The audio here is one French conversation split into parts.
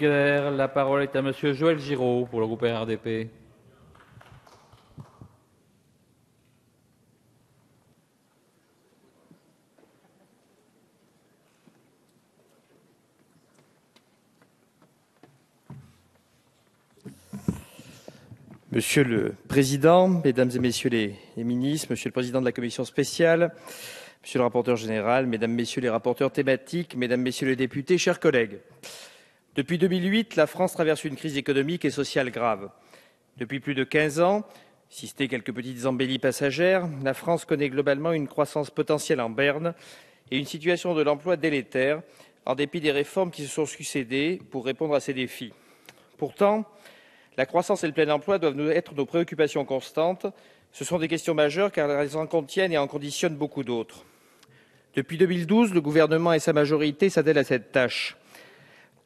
La parole est à Monsieur Joël Giraud pour le groupe RDP. Monsieur le Président, Mesdames et Messieurs les, les, ministres, Monsieur le Président de la Commission spéciale, Monsieur le rapporteur général, Mesdames, Messieurs les rapporteurs thématiques, Mesdames, Messieurs les députés, chers collègues, depuis 2008, la France traverse une crise économique et sociale grave. Depuis plus de quinze ans, si c'était quelques petites embellies passagères, la France connaît globalement une croissance potentielle en berne et une situation de l'emploi délétère, en dépit des réformes qui se sont succédées pour répondre à ces défis. Pourtant, la croissance et le plein emploi doivent être nos préoccupations constantes. Ce sont des questions majeures car elles en contiennent et en conditionnent beaucoup d'autres. Depuis 2012, le gouvernement et sa majorité s'attellent à cette tâche.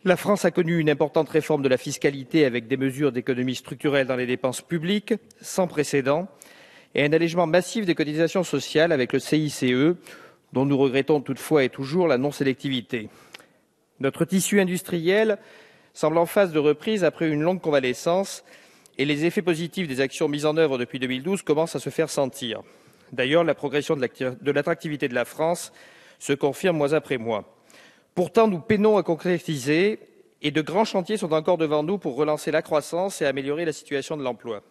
La France a connu une importante réforme de la fiscalité, avec des mesures d'économie structurelle dans les dépenses publiques sans précédent et un allègement massif des cotisations sociales avec le CICE, dont nous regrettons toutefois et toujours la non-sélectivité. Notre tissu industriel semble en phase de reprise après une longue convalescence et les effets positifs des actions mises en œuvre depuis 2012 commencent à se faire sentir. D'ailleurs, la progression de l'attractivité de la France se confirme mois après mois. Pourtant, nous peinons à concrétiser et de grands chantiers sont encore devant nous pour relancer la croissance et améliorer la situation de l'emploi.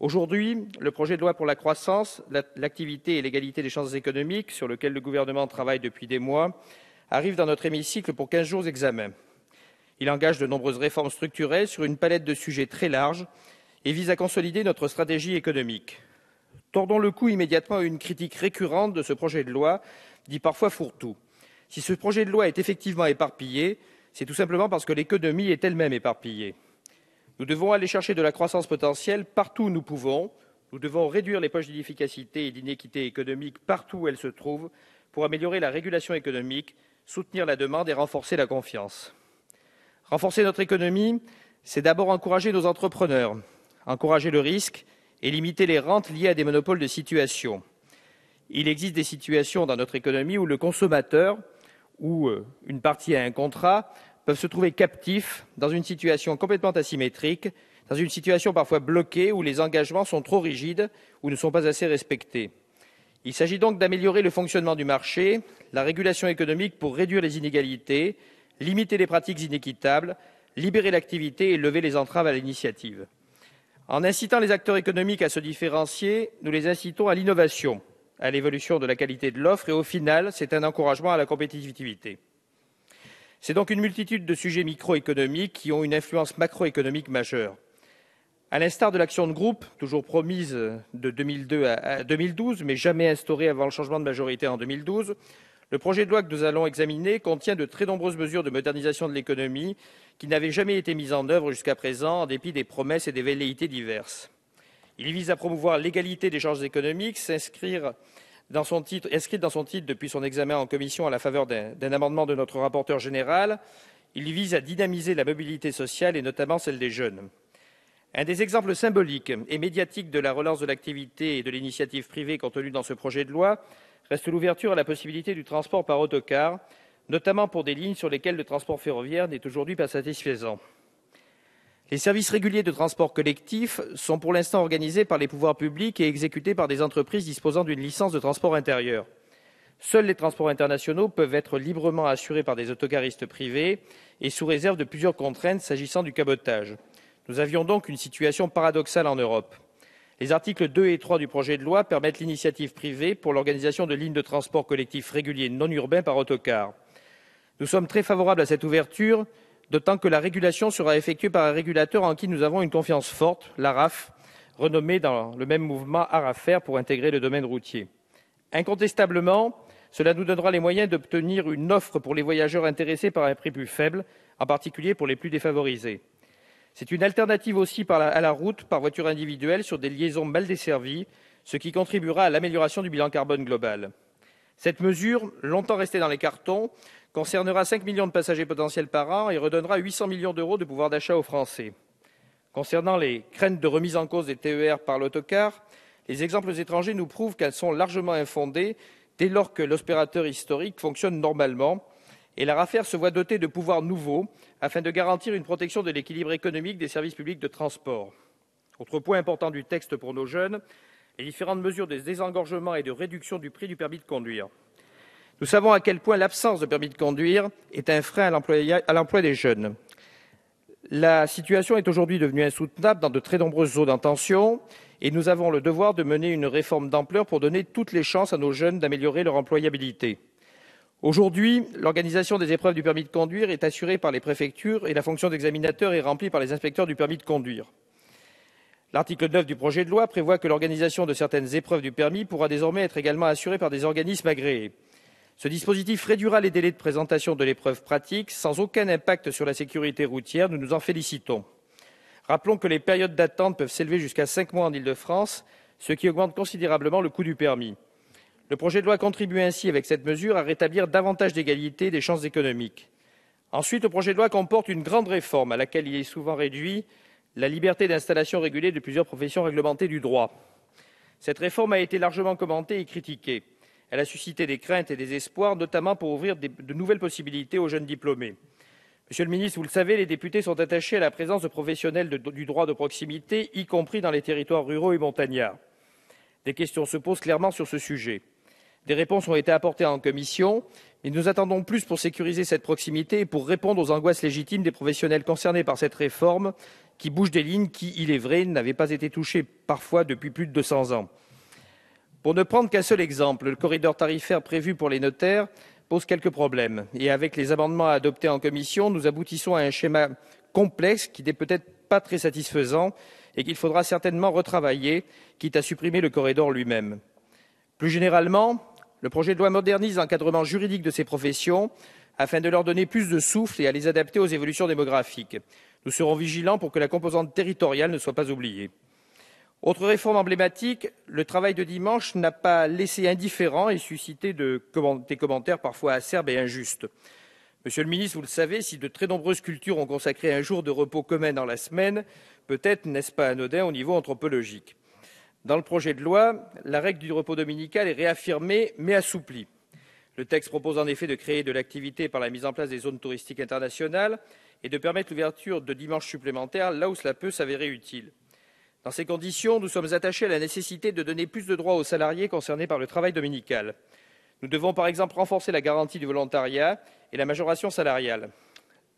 Aujourd'hui, le projet de loi pour la croissance, l'activité et l'égalité des chances économiques, sur lequel le gouvernement travaille depuis des mois, arrive dans notre hémicycle pour 15 jours d'examen. Il engage de nombreuses réformes structurelles sur une palette de sujets très large et vise à consolider notre stratégie économique. Tordons le coup immédiatement à une critique récurrente de ce projet de loi, dit parfois fourre-tout. Si ce projet de loi est effectivement éparpillé, c'est tout simplement parce que l'économie est elle-même éparpillée. Nous devons aller chercher de la croissance potentielle partout où nous pouvons. Nous devons réduire les poches d'inefficacité et d'inéquité économique partout où elles se trouvent pour améliorer la régulation économique, soutenir la demande et renforcer la confiance. Renforcer notre économie, c'est d'abord encourager nos entrepreneurs, encourager le risque et limiter les rentes liées à des monopoles de situation. Il existe des situations dans notre économie où le consommateur, ou euh, une partie à un contrat peuvent se trouver captifs dans une situation complètement asymétrique, dans une situation parfois bloquée où les engagements sont trop rigides ou ne sont pas assez respectés. Il s'agit donc d'améliorer le fonctionnement du marché, la régulation économique pour réduire les inégalités, limiter les pratiques inéquitables, libérer l'activité et lever les entraves à l'initiative. En incitant les acteurs économiques à se différencier, nous les incitons à l'innovation, à l'évolution de la qualité de l'offre et au final, c'est un encouragement à la compétitivité. C'est donc une multitude de sujets microéconomiques qui ont une influence macroéconomique majeure. À l'instar de l'action de groupe, toujours promise de 2002 à 2012, mais jamais instaurée avant le changement de majorité en 2012, le projet de loi que nous allons examiner contient de très nombreuses mesures de modernisation de l'économie qui n'avaient jamais été mises en œuvre jusqu'à présent en dépit des promesses et des velléités diverses. Il vise à promouvoir l'égalité des chances économiques, s'inscrire dans son titre, inscrite dans son titre depuis son examen en commission à la faveur d'un amendement de notre rapporteur général. Il vise à dynamiser la mobilité sociale et notamment celle des jeunes. Un des exemples symboliques et médiatiques de la relance de l'activité et de l'initiative privée contenue dans ce projet de loi reste l'ouverture à la possibilité du transport par autocar, notamment pour des lignes sur lesquelles le transport ferroviaire n'est aujourd'hui pas satisfaisant. Les services réguliers de transport collectif sont pour l'instant organisés par les pouvoirs publics et exécutés par des entreprises disposant d'une licence de transport intérieur. Seuls les transports internationaux peuvent être librement assurés par des autocaristes privés et sous réserve de plusieurs contraintes s'agissant du cabotage. Nous avions donc une situation paradoxale en Europe. Les articles 2 et 3 du projet de loi permettent l'initiative privée pour l'organisation de lignes de transport collectif régulier non urbain par autocar. Nous sommes très favorables à cette ouverture, d'autant que la régulation sera effectuée par un régulateur en qui nous avons une confiance forte, l'Araf, renommée dans le même mouvement Arafer pour intégrer le domaine routier. Incontestablement, cela nous donnera les moyens d'obtenir une offre pour les voyageurs intéressés par un prix plus faible, en particulier pour les plus défavorisés. C'est une alternative aussi à la route par voiture individuelle sur des liaisons mal desservies, ce qui contribuera à l'amélioration du bilan carbone global. Cette mesure, longtemps restée dans les cartons, concernera 5 millions de passagers potentiels par an et redonnera 800 millions d'euros de pouvoir d'achat aux Français. Concernant les craintes de remise en cause des TER par l'autocar, les exemples étrangers nous prouvent qu'elles sont largement infondées dès lors que l'opérateur historique fonctionne normalement et la raffaire se voit dotée de pouvoirs nouveaux afin de garantir une protection de l'équilibre économique des services publics de transport. Autre point important du texte pour nos jeunes, les différentes mesures de désengorgement et de réduction du prix du permis de conduire. Nous savons à quel point l'absence de permis de conduire est un frein à l'emploi des jeunes. La situation est aujourd'hui devenue insoutenable dans de très nombreuses zones d'intention, et nous avons le devoir de mener une réforme d'ampleur pour donner toutes les chances à nos jeunes d'améliorer leur employabilité. Aujourd'hui, l'organisation des épreuves du permis de conduire est assurée par les préfectures et la fonction d'examinateur est remplie par les inspecteurs du permis de conduire. L'article 9 du projet de loi prévoit que l'organisation de certaines épreuves du permis pourra désormais être également assurée par des organismes agréés. Ce dispositif réduira les délais de présentation de l'épreuve pratique sans aucun impact sur la sécurité routière. Nous nous en félicitons. Rappelons que les périodes d'attente peuvent s'élever jusqu'à cinq mois en Île-de-France, ce qui augmente considérablement le coût du permis. Le projet de loi contribue ainsi, avec cette mesure, à rétablir davantage d'égalité des chances économiques. Ensuite, le projet de loi comporte une grande réforme à laquelle il est souvent réduit la liberté d'installation régulée de plusieurs professions réglementées du droit. Cette réforme a été largement commentée et critiquée. Elle a suscité des craintes et des espoirs, notamment pour ouvrir de nouvelles possibilités aux jeunes diplômés. Monsieur le ministre, vous le savez, les députés sont attachés à la présence de professionnels du droit de proximité, y compris dans les territoires ruraux et montagnards. Des questions se posent clairement sur ce sujet. Des réponses ont été apportées en commission, mais nous attendons plus pour sécuriser cette proximité et pour répondre aux angoisses légitimes des professionnels concernés par cette réforme qui bouge des lignes qui, il est vrai, n'avaient pas été touchées parfois depuis plus de 200 ans. Pour ne prendre qu'un seul exemple, le corridor tarifaire prévu pour les notaires pose quelques problèmes. et Avec les amendements adoptés en commission, nous aboutissons à un schéma complexe qui n'est peut-être pas très satisfaisant et qu'il faudra certainement retravailler, quitte à supprimer le corridor lui-même. Plus généralement, le projet de loi modernise l'encadrement juridique de ces professions afin de leur donner plus de souffle et à les adapter aux évolutions démographiques. Nous serons vigilants pour que la composante territoriale ne soit pas oubliée. Autre réforme emblématique, le travail de dimanche n'a pas laissé indifférent et suscité de des commentaires parfois acerbes et injustes. Monsieur le ministre, vous le savez, si de très nombreuses cultures ont consacré un jour de repos commun dans la semaine, peut-être n'est-ce pas anodin au niveau anthropologique. Dans le projet de loi, la règle du repos dominical est réaffirmée mais assouplie. Le texte propose en effet de créer de l'activité par la mise en place des zones touristiques internationales et de permettre l'ouverture de dimanches supplémentaires là où cela peut s'avérer utile. Dans ces conditions, nous sommes attachés à la nécessité de donner plus de droits aux salariés concernés par le travail dominical. Nous devons par exemple renforcer la garantie du volontariat et la majoration salariale.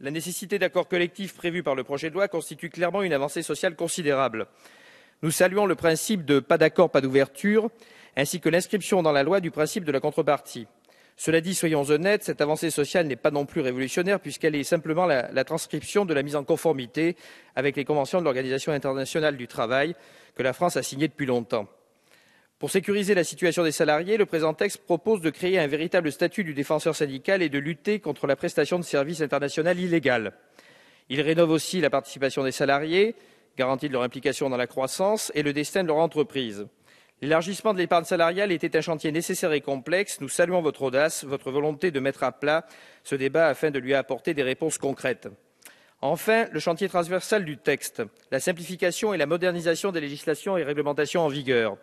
La nécessité d'accords collectifs prévus par le projet de loi constitue clairement une avancée sociale considérable. Nous saluons le principe de pas d'accord, pas d'ouverture, ainsi que l'inscription dans la loi du principe de la contrepartie. Cela dit, soyons honnêtes, cette avancée sociale n'est pas non plus révolutionnaire puisqu'elle est simplement la, transcription de la mise en conformité avec les conventions de l'Organisation internationale du travail que la France a signées depuis longtemps. Pour sécuriser la situation des salariés, le présent texte propose de créer un véritable statut du défenseur syndical et de lutter contre la prestation de services internationaux illégales. Il rénove aussi la participation des salariés, garantie de leur implication dans la croissance et le destin de leur entreprise. L'élargissement de l'épargne salariale était un chantier nécessaire et complexe. Nous saluons votre audace, votre volonté de mettre à plat ce débat afin de lui apporter des réponses concrètes. Enfin, le chantier transversal du texte, la simplification et la modernisation des législations et réglementations en vigueur.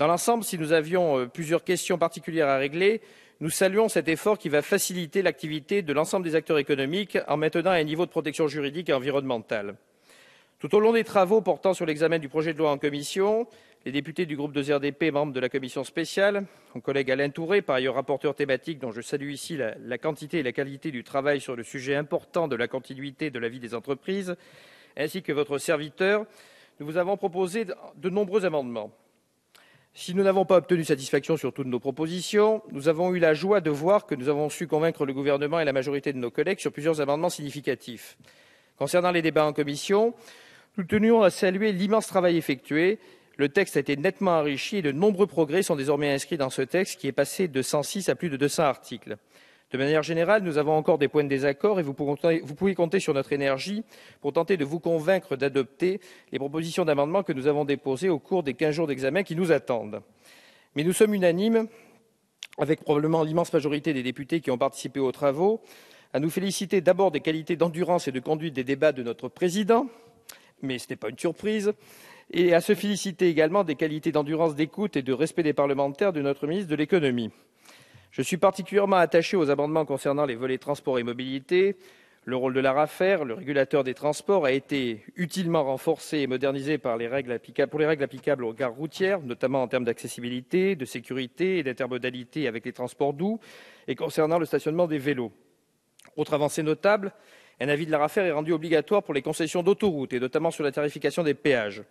Dans l'ensemble, si nous avions euh, plusieurs questions particulières à régler, nous saluons cet effort qui va faciliter l'activité de l'ensemble des acteurs économiques en maintenant un niveau de protection juridique et environnementale. Tout au long des travaux portant sur l'examen du projet de loi en commission, les députés du groupe 2RDP, membres de la commission spéciale, mon collègue Alain Touré, par ailleurs rapporteur thématique, dont je salue ici la, la quantité et la qualité du travail sur le sujet important de la continuité de la vie des entreprises, ainsi que votre serviteur, nous vous avons proposé de nombreux amendements. Si nous n'avons pas obtenu satisfaction sur toutes nos propositions, nous avons eu la joie de voir que nous avons su convaincre le gouvernement et la majorité de nos collègues sur plusieurs amendements significatifs. Concernant les débats en commission, nous tenions à saluer l'immense travail effectué le texte a été nettement enrichi et de nombreux progrès sont désormais inscrits dans ce texte qui est passé de 106 à plus de 200 articles. De manière générale, nous avons encore des points de désaccord et vous pouvez compter sur notre énergie pour tenter de vous convaincre d'adopter les propositions d'amendement que nous avons déposées au cours des 15 jours d'examen qui nous attendent. Mais nous sommes unanimes, avec probablement l'immense majorité des députés qui ont participé aux travaux, à nous féliciter d'abord des qualités d'endurance et de conduite des débats de notre président, mais ce n'est pas une surprise, et à se féliciter également des qualités d'endurance, d'écoute et de respect des parlementaires de notre ministre de l'économie. Je suis particulièrement attaché aux amendements concernant les volets transport et mobilité. Le rôle de l'ARAFER, le régulateur des transports, a été utilement renforcé et modernisé par les règles pour les règles applicables aux gares routières, notamment en termes d'accessibilité, de sécurité et d'intermodalité avec les transports doux et concernant le stationnement des vélos. Autre avancée notable, un avis de la l'ARAFER est rendu obligatoire pour les concessions d'autoroutes et notamment sur la tarification des péages.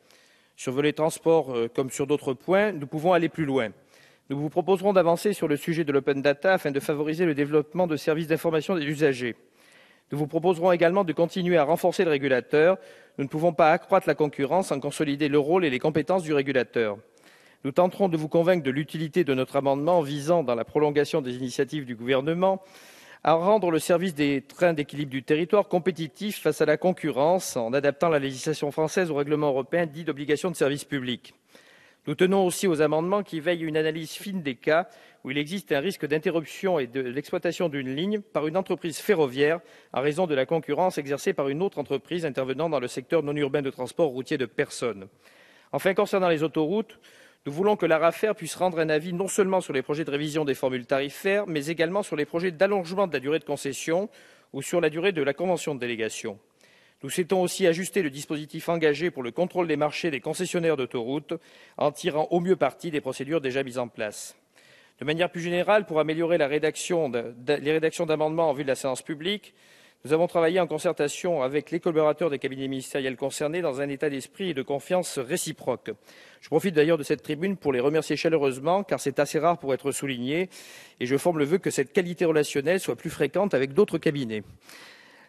Sur volet transports euh, comme sur d'autres points, nous pouvons aller plus loin. Nous vous proposerons d'avancer sur le sujet de l'open data afin de favoriser le développement de services d'information des usagers. Nous vous proposerons également de continuer à renforcer le régulateur. Nous ne pouvons pas accroître la concurrence sans consolider le rôle et les compétences du régulateur. Nous tenterons de vous convaincre de l'utilité de notre amendement visant, dans la prolongation des initiatives du gouvernement, à rendre le service des trains d'équilibre du territoire compétitif face à la concurrence en adaptant la législation française au règlement européen dit d'obligation de service public. Nous tenons aussi aux amendements qui veillent à une analyse fine des cas où il existe un risque d'interruption et de l'exploitation d'une ligne par une entreprise ferroviaire en raison de la concurrence exercée par une autre entreprise intervenant dans le secteur non urbain de transport routier de personnes. Enfin, concernant les autoroutes, nous voulons que l'ARAFER puisse rendre un avis non seulement sur les projets de révision des formules tarifaires, mais également sur les projets d'allongement de la durée de concession ou sur la durée de la convention de délégation. Nous souhaitons aussi ajuster le dispositif engagé pour le contrôle des marchés des concessionnaires d'autoroutes en tirant au mieux parti des procédures déjà mises en place. De manière plus générale, pour améliorer les rédactions d'amendements en vue de la séance publique, nous avons travaillé en concertation avec les collaborateurs des cabinets ministériels concernés dans un état d'esprit et de confiance réciproque. Je profite d'ailleurs de cette tribune pour les remercier chaleureusement, car c'est assez rare pour être souligné, et je forme le vœu que cette qualité relationnelle soit plus fréquente avec d'autres cabinets.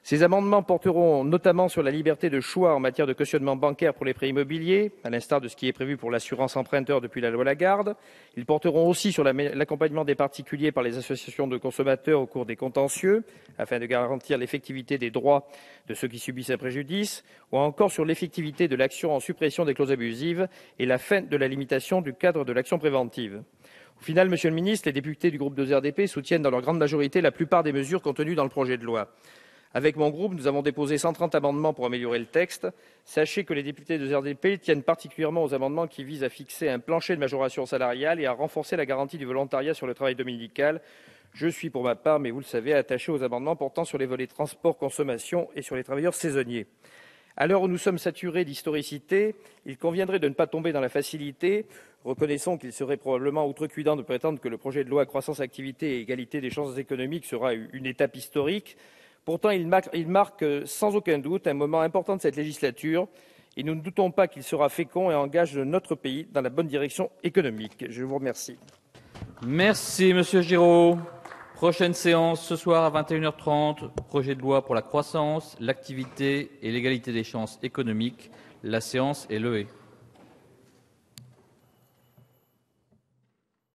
Ces amendements porteront notamment sur la liberté de choix en matière de cautionnement bancaire pour les prêts immobiliers, à l'instar de ce qui est prévu pour l'assurance emprunteur depuis la loi Lagarde. Ils porteront aussi sur l'accompagnement des particuliers par les associations de consommateurs au cours des contentieux, afin de garantir l'effectivité des droits de ceux qui subissent un préjudice, ou encore sur l'effectivité de l'action en suppression des clauses abusives et la fin de la limitation du cadre de l'action préventive. Au final, Monsieur le ministre, les députés du groupe 2RDP soutiennent dans leur grande majorité la plupart des mesures contenues dans le projet de loi. Avec mon groupe, nous avons déposé 130 amendements pour améliorer le texte. Sachez que les députés de RDP tiennent particulièrement aux amendements qui visent à fixer un plancher de majoration salariale et à renforcer la garantie du volontariat sur le travail dominical. Je suis pour ma part, mais vous le savez, attaché aux amendements portant sur les volets transport, consommation et sur les travailleurs saisonniers. À l'heure où nous sommes saturés d'historicité, il conviendrait de ne pas tomber dans la facilité. Reconnaissons qu'il serait probablement outrecuidant de prétendre que le projet de loi Croissance, Activité et Égalité des chances économiques sera une étape historique. Pourtant, il marque euh, sans aucun doute un moment important de cette législature, et nous ne doutons pas qu'il sera fécond et engage notre pays dans la bonne direction économique. Je vous remercie. Merci, Monsieur Giraud. Prochaine séance ce soir à 21h30, projet de loi pour la croissance, l'activité et l'égalité des chances économiques. La séance est levée.